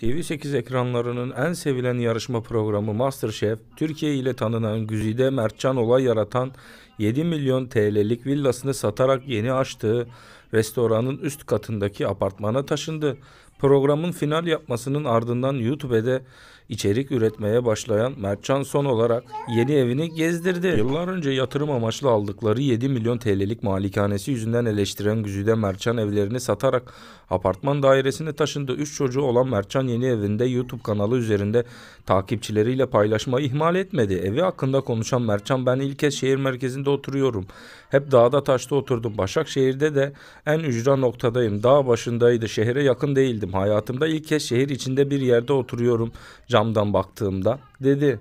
TV8 ekranlarının en sevilen yarışma programı MasterChef, Türkiye ile tanınan Güzide Mertcan olay yaratan 7 milyon TL'lik villasını satarak yeni açtığı restoranın üst katındaki apartmana taşındı. Programın final yapmasının ardından YouTube'de içerik üretmeye başlayan Mertcan son olarak yeni evini gezdirdi. Yıllar önce yatırım amaçlı aldıkları 7 milyon TL'lik malikanesi yüzünden eleştiren Güzide Mertcan evlerini satarak apartman dairesine taşındı. 3 çocuğu olan Mertcan yeni evinde YouTube kanalı üzerinde takipçileriyle paylaşmayı ihmal etmedi. Evi hakkında konuşan Mertcan ben ilk kez şehir merkezinde oturuyorum. Hep dağda taşta oturdum. Başakşehir'de de en ücra noktadayım. Dağ başındaydı. Şehre yakın değildim. Hayatımda ilk kez şehir içinde bir yerde oturuyorum camdan baktığımda dedi.